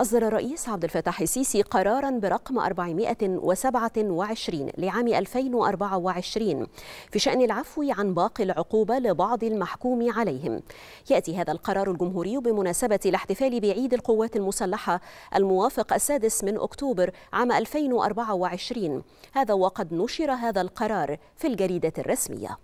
أصدر الرئيس عبد الفتاح السيسي قرارا برقم 427 لعام 2024 في شأن العفو عن باقي العقوبة لبعض المحكوم عليهم يأتي هذا القرار الجمهوري بمناسبة الاحتفال بعيد القوات المسلحة الموافق السادس من أكتوبر عام 2024 هذا وقد نشر هذا القرار في الجريدة الرسمية